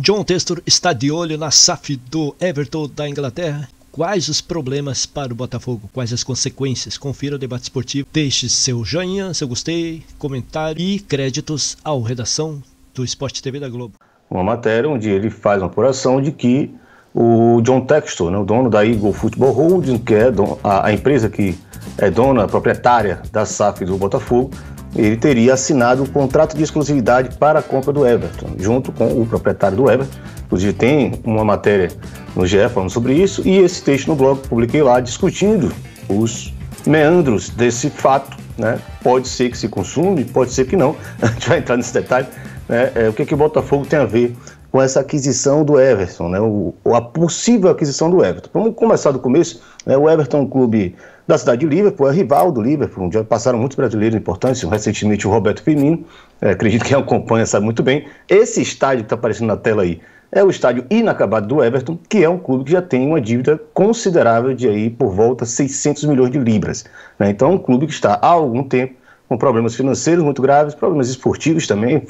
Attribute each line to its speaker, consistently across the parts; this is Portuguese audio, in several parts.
Speaker 1: John Textor está de olho na SAF do Everton da Inglaterra. Quais os problemas para o Botafogo? Quais as consequências? Confira o debate esportivo. Deixe seu joinha, seu gostei, comentário e créditos ao Redação do Esporte TV da Globo.
Speaker 2: Uma matéria onde ele faz uma apuração de que o John Textor, né, o dono da Eagle Football Holding, que é a, a empresa que é dona, proprietária da SAF do Botafogo, ele teria assinado o contrato de exclusividade para a compra do Everton, junto com o proprietário do Everton. Inclusive, tem uma matéria no GE falando sobre isso, e esse texto no blog publiquei lá discutindo os meandros desse fato. Né? Pode ser que se consume, pode ser que não. A gente vai entrar nesse detalhe. Né? É, o que, é que o Botafogo tem a ver com essa aquisição do Everton, né? o, a possível aquisição do Everton? Vamos começar do começo. Né? O Everton é um clube da cidade de Liverpool, é rival do Liverpool, onde passaram muitos brasileiros importantes, recentemente o Roberto Firmino, é, acredito que quem acompanha sabe muito bem. Esse estádio que está aparecendo na tela aí é o estádio inacabado do Everton, que é um clube que já tem uma dívida considerável de aí por volta 600 milhões de libras. Né? Então é um clube que está há algum tempo com problemas financeiros muito graves, problemas esportivos também,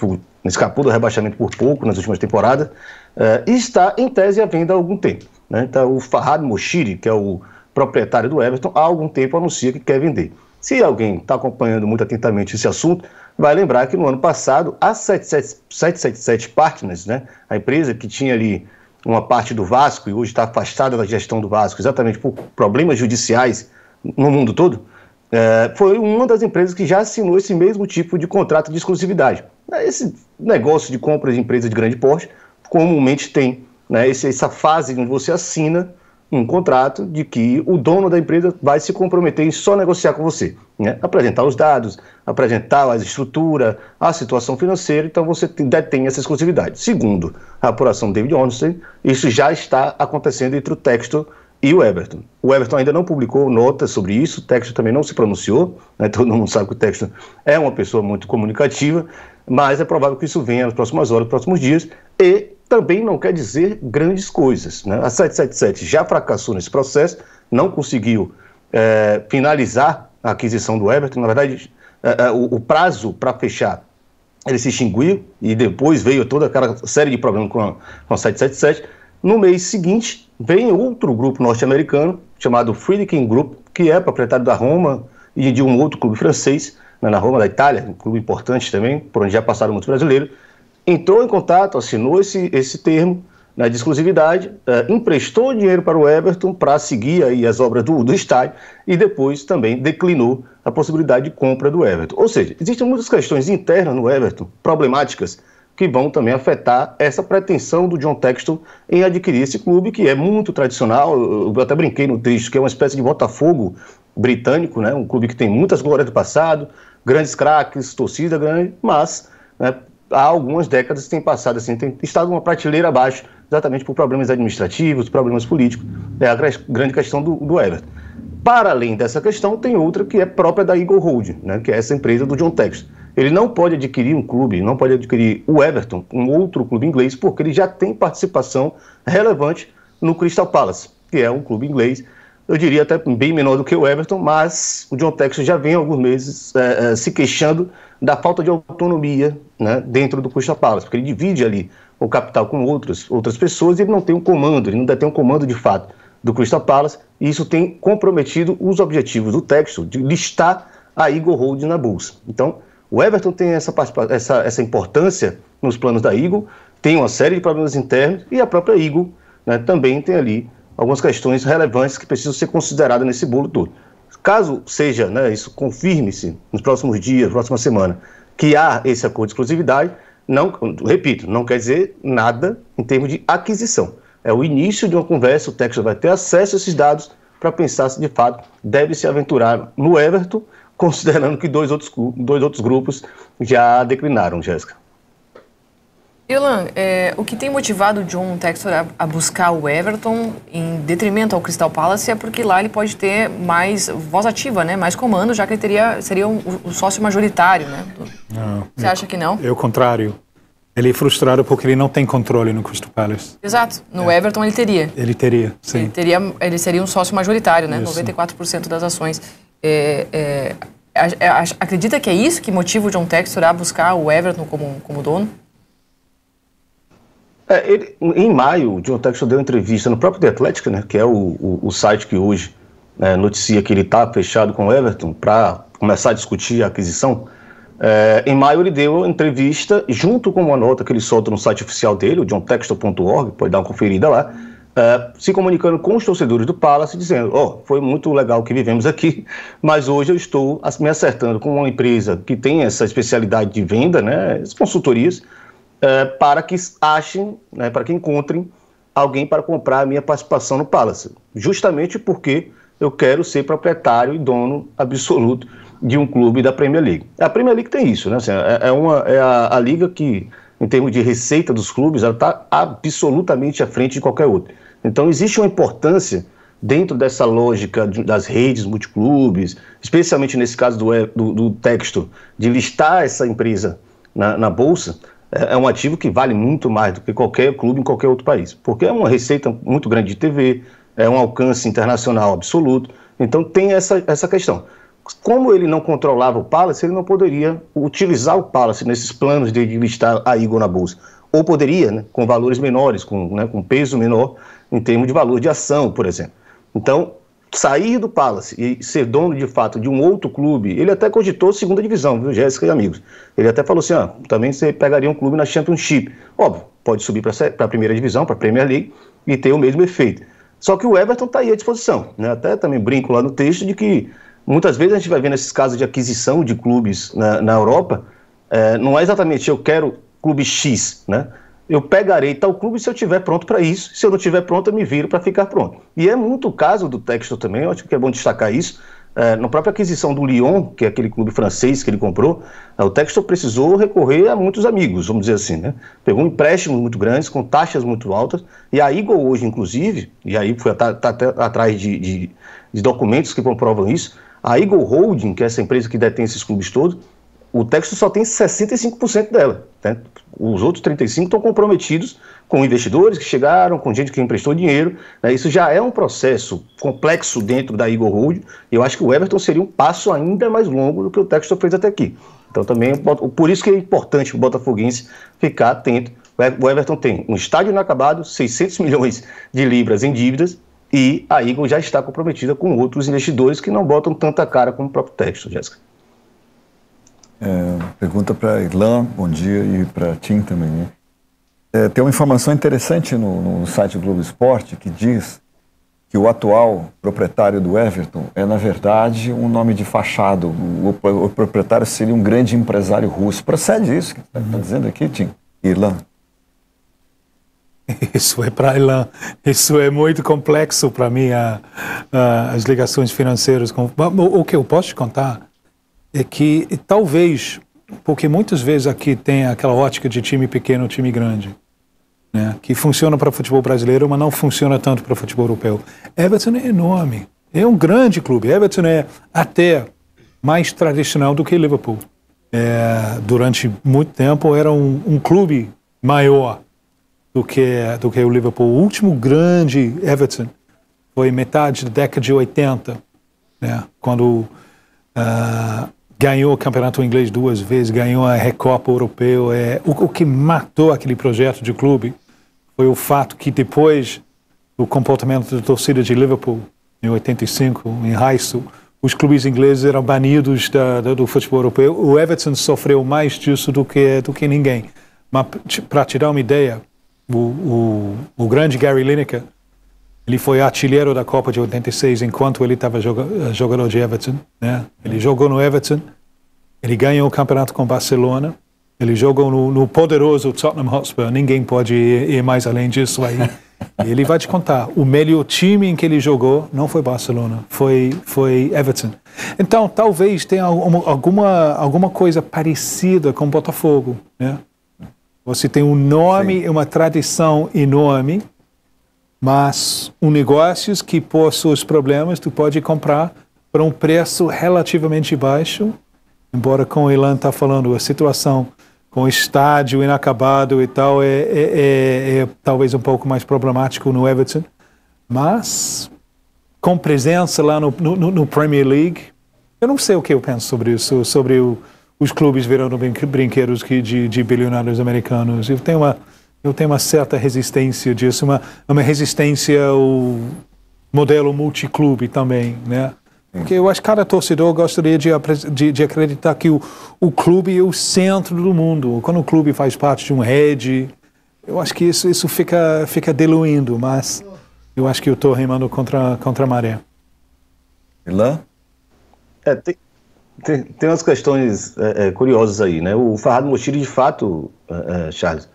Speaker 2: escapou do rebaixamento por pouco nas últimas temporadas, é, e está em tese à venda há algum tempo. Né? Então, o Farhad Moshiri, que é o proprietário do Everton, há algum tempo anuncia que quer vender. Se alguém está acompanhando muito atentamente esse assunto, vai lembrar que no ano passado a 777 Partners, né, a empresa que tinha ali uma parte do Vasco e hoje está afastada da gestão do Vasco, exatamente por problemas judiciais no mundo todo, é, foi uma das empresas que já assinou esse mesmo tipo de contrato de exclusividade. Esse negócio de compra de empresas de grande porte comumente tem né, essa fase onde você assina um contrato de que o dono da empresa vai se comprometer em só negociar com você, né? apresentar os dados, apresentar a estrutura, a situação financeira, então você detém essa exclusividade. Segundo a apuração de David Ornstein, isso já está acontecendo entre o texto e o Everton. O Everton ainda não publicou notas sobre isso, o texto também não se pronunciou, né? todo mundo sabe que o texto é uma pessoa muito comunicativa, mas é provável que isso venha nas próximas horas, nos próximos dias, e também não quer dizer grandes coisas. Né? A 777 já fracassou nesse processo, não conseguiu é, finalizar a aquisição do Everton. Na verdade, é, é o, o, prazo para fechar ele se extinguiu e depois veio toda aquela série de problemas com a, com a 777. No mês seguinte, vem outro grupo norte-americano chamado Friedkin Group, que é proprietário da Roma e de um outro clube francês, né, na Roma da Itália, um clube importante também, por onde já passaram muitos brasileiros entrou em contato, assinou esse, esse termo né, de exclusividade, uh, emprestou dinheiro para o Everton para seguir aí as obras do, do estádio e depois também declinou a possibilidade de compra do Everton. Ou seja, existem muitas questões internas no Everton, problemáticas, que vão também afetar essa pretensão do John Texton em adquirir esse clube, que é muito tradicional. Eu até brinquei no texto, que é uma espécie de Botafogo britânico, né? um clube que tem muitas glórias do passado, grandes craques, torcida grande, mas né, há algumas décadas tem passado assim, tem estado uma prateleira abaixo, exatamente por problemas administrativos, problemas políticos, é a grande questão do, do Everton. Para além dessa questão, tem outra que é própria da Eagle Holding, né, que é essa empresa do John Texton. Ele não pode adquirir um clube, não pode adquirir o Everton, um outro clube inglês, porque ele já tem participação relevante no Crystal Palace, que é um clube inglês, eu diria até bem menor do que o Everton, mas o John Texton já vem há alguns meses é, é, se queixando da falta de autonomia né, dentro do Crystal Palace, porque ele divide ali o capital com outros, outras pessoas e ele não tem um comando, ele não tem um comando de fato do Crystal Palace, e isso tem comprometido os objetivos do texto de listar a Igor Holding na bolsa. Então, o Everton tem essa, essa, essa importância nos planos da Igor, tem uma série de problemas internos e a própria Igor né, também tem ali algumas questões relevantes que precisam ser consideradas nesse bolo todo. Caso seja, né, isso confirme-se nos próximos dias, próxima semana, que há esse acordo de exclusividade, não, repito, não quer dizer nada em termos de aquisição. É o início de uma conversa, o Texas vai ter acesso a esses dados para pensar se de fato deve se aventurar no Everton, considerando que dois outros, dois outros grupos já declinaram, Jéssica. Ilan, é, o que tem motivado o John Textor a, a, buscar o Everton em detrimento ao Crystal Palace é porque lá ele pode ter mais voz ativa, né? mais comando, já que ele teria, seria o um, um sócio majoritário. Né?
Speaker 1: Não, Você eu, acha que não? É o contrário. Ele é frustrado porque ele não tem controle no Crystal Palace.
Speaker 2: Exato. No é. Everton ele teria.
Speaker 1: Ele teria, sim. Ele,
Speaker 2: teria, ele seria um sócio majoritário, né? Isso. 94% das ações. É, é, acredita que é isso que motiva o John Textor a buscar o Everton como, como dono? É, ele, em maio, o John Texton deu entrevista no próprio The Athletic, né, que é o, o, o site que hoje né, noticia que ele está fechado com o Everton para começar a discutir a aquisição. É, em maio ele deu entrevista junto com uma nota que ele solta no site oficial dele, o johntexton.org, pode dar uma conferida lá, é, se comunicando com os torcedores do Palace, dizendo, ó, oh, foi muito legal o que vivemos aqui, mas hoje eu estou me acertando com uma empresa que tem essa especialidade de venda, né, as consultorias, é, para que achem, né, para que encontrem alguém para comprar a minha participação no Palace. Justamente porque eu quero ser proprietário e dono absoluto de um clube da Premier League. A Premier League tem isso, né? Assim, é, é uma, é a, a, liga que, em termos de receita dos clubes, ela está absolutamente à frente de qualquer outra. Então existe uma importância dentro dessa lógica das redes multiclubes, especialmente nesse caso do, do, do, texto, de listar essa empresa na, na bolsa, é, é um ativo que vale muito mais do que qualquer clube em qualquer outro país, porque é uma receita muito grande de TV, é um alcance internacional absoluto. Então tem essa, essa questão. Como ele não controlava o Palace, ele não poderia utilizar o Palace nesses planos de listar a Igor na bolsa. Ou poderia, né, com valores menores, com, né, com peso menor em termos de valor de ação, por exemplo. Então, sair do Palace e ser dono de fato de um outro clube, ele até cogitou segunda divisão, viu, Jéssica e amigos. Ele até falou assim: ah, também você pegaria um clube na Championship. Óbvio, pode subir para a primeira divisão, para a Premier League, e ter o mesmo efeito. Só que o Everton está aí à disposição. Né? Até também brinco lá no texto de que muitas vezes a gente vai vendo esses casos de aquisição de clubes na, na Europa, é, não é exatamente eu quero clube X, né? eu pegarei tal clube se eu tiver pronto para isso. Se eu não tiver pronto, eu me viro para ficar pronto. E é muito o caso do texto também, eu acho que é bom destacar isso. É, na própria aquisição do Lyon, que é aquele clube francês que ele comprou, é, o Textor precisou recorrer a muitos amigos, vamos dizer assim, né? Pegou empréstimos muito grandes, com taxas muito altas, e a Eagle hoje, inclusive, e aí foi tá, tá até atrás de, de, de documentos que comprovam isso, a Eagle Holding, que é essa empresa que detém esses clubes todos, o texto só tem 65% dela. Né? Os outros 35% estão comprometidos com investidores que chegaram, com gente que emprestou dinheiro. Né? Isso já é um processo complexo dentro da Eagle Hold. Eu acho que o Everton seria um passo ainda mais longo do que o texto fez até aqui. Então também, por isso que é importante o Botafoguense ficar atento. O Everton tem um estádio inacabado, 600 milhões de libras em dívidas, e a Eagle já está comprometida com outros investidores que não botam tanta cara como o próprio texto, Jéssica. É, pergunta para Irlan, bom dia, e para Tim também. Né? É, tem uma informação interessante no, no, site Globo Esporte que diz que o atual proprietário do Everton é, na verdade, um nome de fachado. O, o, proprietário seria um grande empresário russo. Procede isso que está uhum. dizendo aqui, Tim? Irlan.
Speaker 1: Isso é para Irlan. Isso é muito complexo para mim, a, a, as ligações financeiras. Com, o, o que eu posso te contar? é que talvez, porque muitas vezes aqui tem aquela ótica de time pequeno, time grande, né, que funciona para futebol brasileiro, mas não funciona tanto para futebol europeu. Everton é enorme, é um grande clube. Everton é até mais tradicional do que Liverpool. É, durante muito tempo era um, um clube maior do que, do que o Liverpool. O último grande Everton foi metade da década de 80, né, quando uh, ganhou o campeonato inglês duas vezes, ganhou a Recopa Europeu. É, o, o, que matou aquele projeto de clube foi o fato que depois do comportamento da torcida de Liverpool em 85, em Heysel, os clubes ingleses eram banidos da, da, do futebol europeu. O Everton sofreu mais disso do que, do que ninguém. Mas para te dar uma ideia, o, o, o grande Gary Lineker ele foi artilheiro da Copa de 86 enquanto ele estava joga, eh, jogador de Everton. Né? Ele jogou no Everton, ele ganhou o campeonato com Barcelona, ele jogou no, no poderoso Tottenham Hotspur. Ninguém pode ir, ir mais além disso aí. ele vai te contar. O melhor time em que ele jogou não foi Barcelona, foi, foi Everton. Então, talvez tenha alguma, alguma coisa parecida com o Botafogo, né? Você tem um nome, Sim. uma tradição enorme, mas um negócio que, por seus problemas, tu pode comprar por um preço relativamente baixo, embora com o Elan está falando, a situação com o estádio inacabado e tal é, é, é, é talvez um pouco mais problemático no Everton, mas com presença lá no, no, no, Premier League, eu não sei o que eu penso sobre isso, sobre o, os clubes virando brinquedos de, de bilionários americanos. Eu tenho uma eu tenho uma certa resistência disso, uma, uma resistência ao modelo multiclube também, né? Porque eu acho que cada torcedor gostaria de, de, de, acreditar que o, o clube é o centro do mundo. Quando o clube faz parte de um rede, eu acho que isso, isso fica, fica diluindo, mas eu acho que eu estou remando contra, contra a maré.
Speaker 2: Ilan? É, tem, tem, tem umas questões é, é curiosas aí, né? O Farhad Mochiri, de fato, é, é Charles,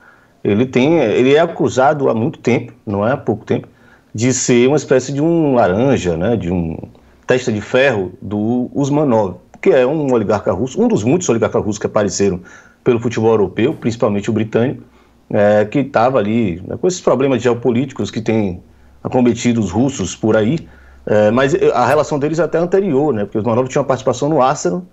Speaker 2: ele tem, ele é acusado há muito tempo, não é há pouco tempo, de ser uma espécie de um laranja, né, de um testa de ferro do Usmanov, que é um oligarca russo, um dos muitos oligarcas russos que apareceram pelo futebol europeu, principalmente o britânico, é, que estava ali né, com esses problemas geopolíticos que tem acometido os russos por aí, é, mas eh, a relação deles é até anterior, né, porque o Usmanov tinha uma participação no Arsenal,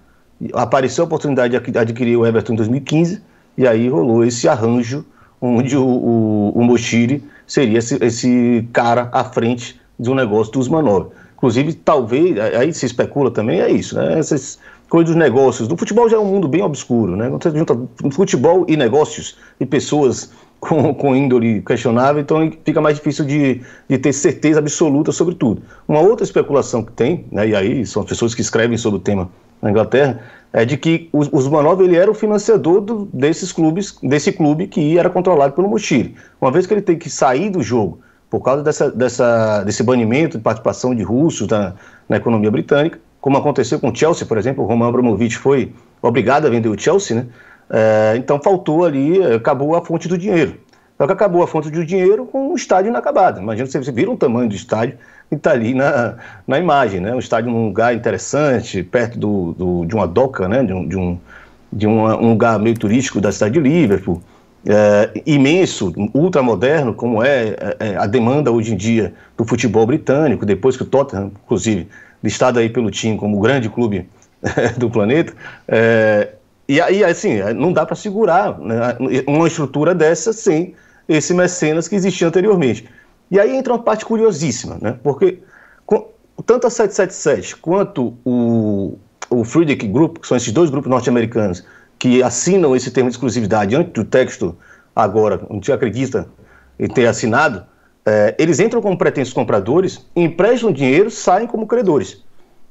Speaker 2: apareceu a oportunidade de adquirir o Everton em 2015, e aí rolou esse arranjo onde o, o, o Moshiri seria esse, esse, cara à frente de um negócio dos manobres. Inclusive, talvez, aí se especula também, é isso, né? Essas coisas dos negócios. Do futebol já é um mundo bem obscuro, né? Quando você junta futebol e negócios e pessoas com, com índole questionável, então fica mais difícil de, de ter certeza absoluta sobre tudo. Uma outra especulação que tem, né, e aí são as pessoas que escrevem sobre o tema na Inglaterra, é de que o Usmanov ele era o financiador do, desses clubes, desse clube que era controlado pelo Mochile. Uma vez que ele tem que sair do jogo por causa dessa, dessa, desse banimento de participação de russos na, na economia britânica, como aconteceu com o Chelsea, por exemplo, o Roman Abramovich foi obrigado a vender o Chelsea, né? É, então faltou ali, é, acabou a fonte do dinheiro. Só é que acabou a fonte de dinheiro com um estádio inacabado. Imagina, você, você vira o um tamanho do estádio que está ali na, na imagem, né? Um estádio num lugar interessante, perto do, do de uma doca, né? De um, de, um, de uma, um lugar meio turístico da cidade de Liverpool. É, imenso, ultramoderno, como é, é, é a demanda hoje em dia do futebol britânico, depois que o Tottenham, inclusive, listado aí pelo time como o grande clube do planeta, é, e aí, assim, não dá para segurar né? uma estrutura dessa sem esse mecenas que existia anteriormente. E aí entra uma parte curiosíssima, né? porque com, tanto a 777 quanto o, o Friedrich Group, que são esses dois grupos norte-americanos que assinam esse termo de exclusividade antes do texto agora, não te acredita em ter assinado, é, eles entram como pretensos compradores, emprestam dinheiro, saem como credores.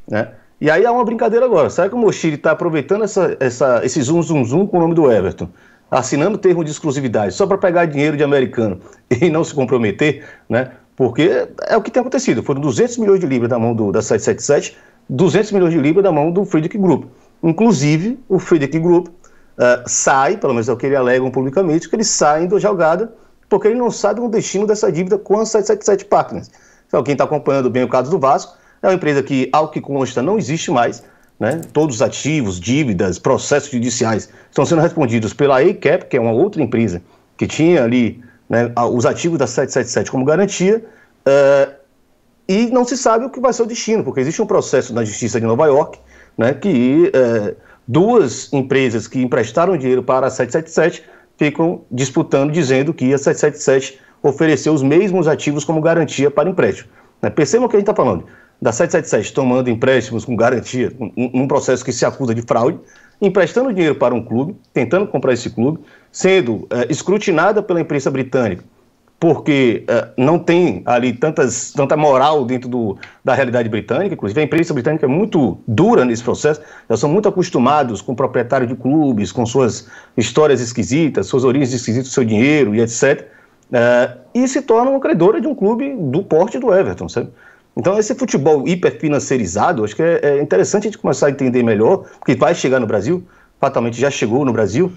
Speaker 2: Né? E aí há uma brincadeira agora. Será que o Mochiri está aproveitando essa, essa, esse zoom, zoom, zoom com o nome do Everton? assinando termo de exclusividade só para pegar dinheiro de americano e não se comprometer, né? Porque é o que tem acontecido. Foram 200 milhões de libras da mão do, da 777, 200 milhões de libras da mão do Friedrich Group. Inclusive, o Friedrich Group uh, eh, sai, pelo menos é o que ele alegam publicamente, que ele sai do jogada porque ele não sabe o destino dessa dívida com a 777 Partners. Então, quem está acompanhando bem o caso do Vasco, é uma empresa que, ao que consta, não existe mais né? Todos os ativos, dívidas, processos judiciais estão sendo respondidos pela ACAP, que é uma outra empresa que tinha ali né, os ativos da 777 como garantia, uh, e não se sabe o que vai ser o destino, porque existe um processo na Justiça de Nova York né, que uh, duas empresas que emprestaram dinheiro para a 777 ficam disputando, dizendo que a 777 ofereceu os mesmos ativos como garantia para empréstimo. Né? Percebam o que a gente está falando da 777 tomando empréstimos com garantia, num processo que se acusa de fraude, emprestando dinheiro para um clube, tentando comprar esse clube, sendo é, escrutinada pela imprensa britânica, porque é, não tem ali tantas, tanta moral dentro do, da realidade britânica, inclusive a imprensa britânica é muito dura nesse processo, elas são muito acostumados com proprietários de clubes, com suas histórias esquisitas, suas origens esquisitas, seu dinheiro e etc., é, eh, e se tornam credora de um clube do porte do Everton, sabe? Então, esse futebol hiperfinanciarizado acho que é, é interessante a gente começar a entender melhor, porque vai chegar no Brasil, fatalmente já chegou no Brasil,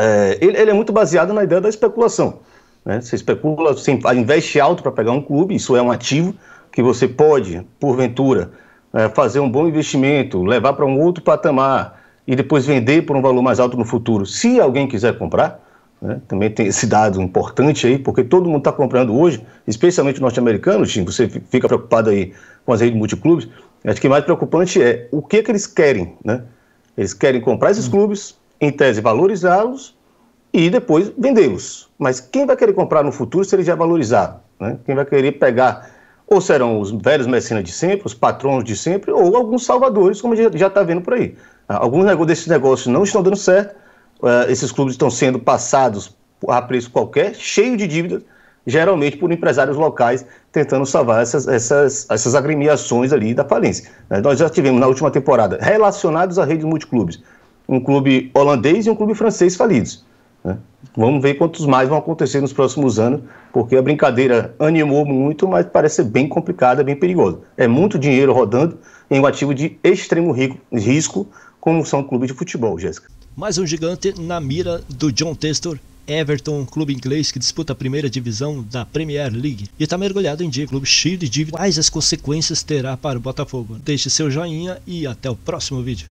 Speaker 2: é, ele, ele, é muito baseado na ideia da especulação. Né? Você especula, você investe alto para pegar um clube, isso é um ativo que você pode, porventura, é, fazer um bom investimento, levar para um outro patamar e depois vender por um valor mais alto no futuro, se alguém quiser comprar. Né? Também tem esse dado importante aí, porque todo mundo está comprando hoje, especialmente norte-americano, Tim, você fica preocupado aí com as redes multiclubes. Acho que o mais preocupante é o que, que eles querem. Né? Eles querem comprar esses hum. clubes, em tese valorizá-los e depois vendê-los. Mas quem vai querer comprar no futuro se ele já é valorizado? Né? Quem vai querer pegar ou serão os velhos mecenas de sempre, os patrões de sempre, ou alguns salvadores, como já está vendo por aí. Ah, alguns desses negócios não estão dando certo, uh, esses clubes estão sendo passados a preço qualquer, cheio de dívidas, geralmente por empresários locais tentando salvar essas, essas, essas agremiações ali da falência. Né? Nós já tivemos na última temporada, relacionados a redes multiclubes, um clube holandês e um clube francês falidos. Né? Vamos ver quantos mais vão acontecer nos próximos anos, porque a brincadeira animou muito, mas parece ser bem complicada, bem perigosa. É muito dinheiro rodando em um ativo de extremo rico, risco, como são clubes de futebol, Jéssica
Speaker 1: mais um gigante na mira do John Textor. Everton, clube inglês que disputa a primeira divisão da Premier League e está mergulhado em dia, clube cheio de dívidas. Quais as consequências terá para o Botafogo? Deixe seu joinha e até o próximo vídeo.